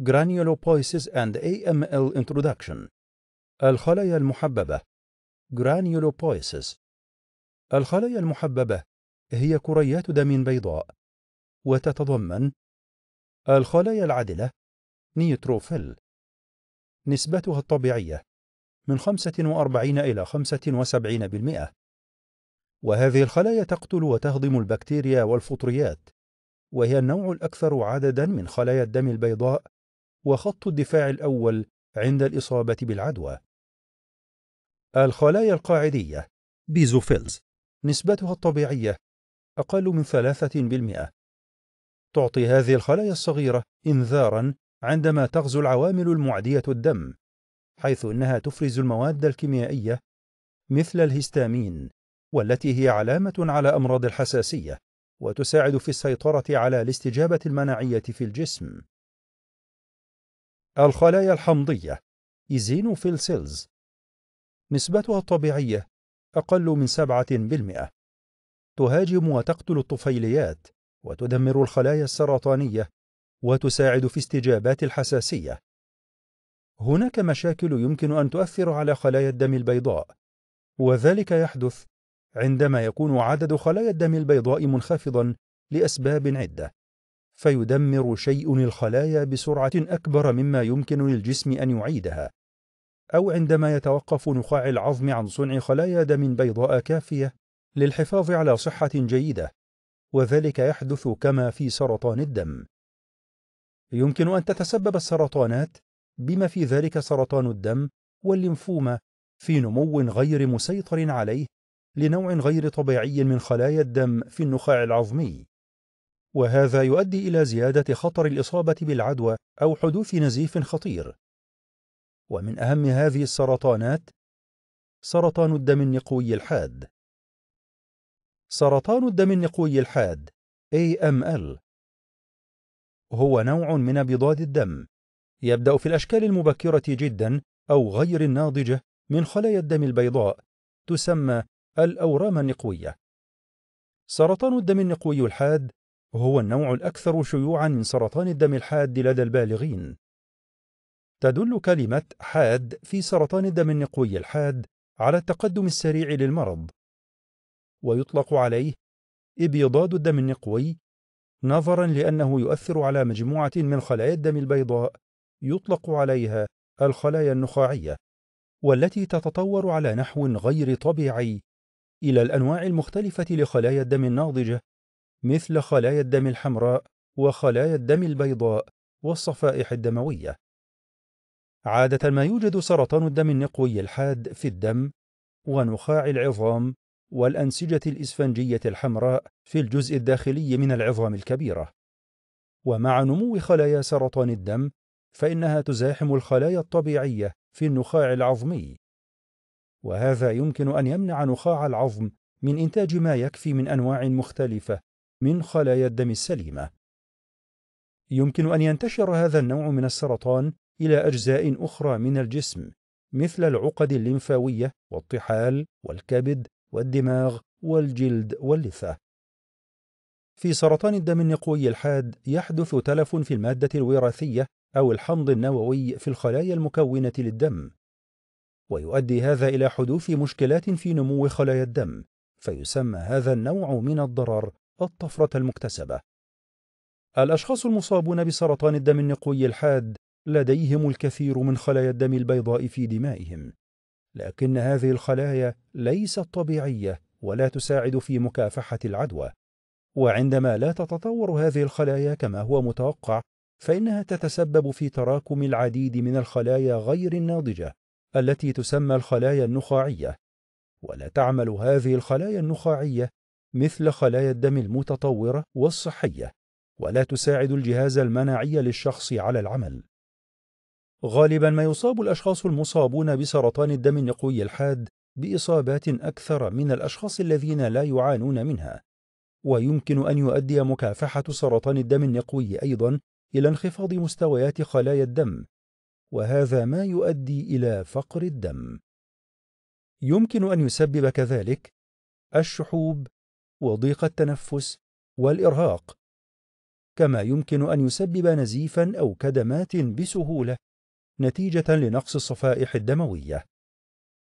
granulopoiesis and AML introduction الخلايا المحببة granulopoiesis الخلايا المحببة هي كريات دم بيضاء وتتضمن الخلايا العادلة نيتروفيل نسبتها الطبيعية من 45 إلى 75% وهذه الخلايا تقتل وتهضم البكتيريا والفطريات وهي النوع الأكثر عددا من خلايا الدم البيضاء وخط الدفاع الأول عند الإصابة بالعدوى. الخلايا القاعدية بيزوفيلز نسبتها الطبيعية أقل من ثلاثة بالمئة تعطي هذه الخلايا الصغيرة إنذارا عندما تغزو العوامل المعدية الدم حيث إنها تفرز المواد الكيميائية مثل الهستامين والتي هي علامة على أمراض الحساسية وتساعد في السيطرة على الاستجابة المناعية في الجسم الخلايا الحمضية إيزينوفيل سيلز نسبتها الطبيعية أقل من 7% تهاجم وتقتل الطفيليات وتدمر الخلايا السرطانية وتساعد في استجابات الحساسية هناك مشاكل يمكن أن تؤثر على خلايا الدم البيضاء وذلك يحدث عندما يكون عدد خلايا الدم البيضاء منخفضا لأسباب عدة فيدمر شيء الخلايا بسرعة أكبر مما يمكن للجسم أن يعيدها أو عندما يتوقف نخاع العظم عن صنع خلايا دم بيضاء كافية للحفاظ على صحة جيدة وذلك يحدث كما في سرطان الدم يمكن أن تتسبب السرطانات بما في ذلك سرطان الدم والليمفوما في نمو غير مسيطر عليه لنوع غير طبيعي من خلايا الدم في النخاع العظمي وهذا يؤدي إلى زيادة خطر الإصابة بالعدوى أو حدوث نزيف خطير. ومن أهم هذه السرطانات سرطان الدم النقوي الحاد. سرطان الدم النقوي الحاد AML هو نوع من بضاد الدم يبدأ في الأشكال المبكرة جدا أو غير الناضجة من خلايا الدم البيضاء تسمى الأورام النقوية. سرطان الدم النقوي الحاد وهو النوع الأكثر شيوعا من سرطان الدم الحاد لدى البالغين تدل كلمة حاد في سرطان الدم النقوي الحاد على التقدم السريع للمرض ويطلق عليه ابيضاد الدم النقوي نظرا لأنه يؤثر على مجموعة من خلايا الدم البيضاء يطلق عليها الخلايا النخاعية والتي تتطور على نحو غير طبيعي إلى الأنواع المختلفة لخلايا الدم الناضجة مثل خلايا الدم الحمراء وخلايا الدم البيضاء والصفائح الدموية. عادة ما يوجد سرطان الدم النقوي الحاد في الدم ونخاع العظام والأنسجة الإسفنجية الحمراء في الجزء الداخلي من العظام الكبيرة. ومع نمو خلايا سرطان الدم فإنها تزاحم الخلايا الطبيعية في النخاع العظمي. وهذا يمكن أن يمنع نخاع العظم من إنتاج ما يكفي من أنواع مختلفة من خلايا الدم السليمة. يمكن أن ينتشر هذا النوع من السرطان إلى أجزاء أخرى من الجسم مثل العقد الليمفاوية والطحال والكبد والدماغ والجلد واللثة. في سرطان الدم النقوي الحاد يحدث تلف في المادة الوراثية أو الحمض النووي في الخلايا المكونة للدم، ويؤدي هذا إلى حدوث مشكلات في نمو خلايا الدم، فيسمى هذا النوع من الضرر الطفرة المكتسبة الأشخاص المصابون بسرطان الدم النقوي الحاد لديهم الكثير من خلايا الدم البيضاء في دمائهم لكن هذه الخلايا ليست طبيعية ولا تساعد في مكافحة العدوى وعندما لا تتطور هذه الخلايا كما هو متوقع فإنها تتسبب في تراكم العديد من الخلايا غير الناضجة التي تسمى الخلايا النخاعية ولا تعمل هذه الخلايا النخاعية مثل خلايا الدم المتطورة والصحية ولا تساعد الجهاز المناعي للشخص على العمل غالبا ما يصاب الأشخاص المصابون بسرطان الدم النقوي الحاد بإصابات أكثر من الأشخاص الذين لا يعانون منها ويمكن أن يؤدي مكافحة سرطان الدم النقوي أيضا إلى انخفاض مستويات خلايا الدم وهذا ما يؤدي إلى فقر الدم يمكن أن يسبب كذلك الشحوب وضيق التنفس والإرهاق كما يمكن أن يسبب نزيفا أو كدمات بسهولة نتيجة لنقص الصفائح الدموية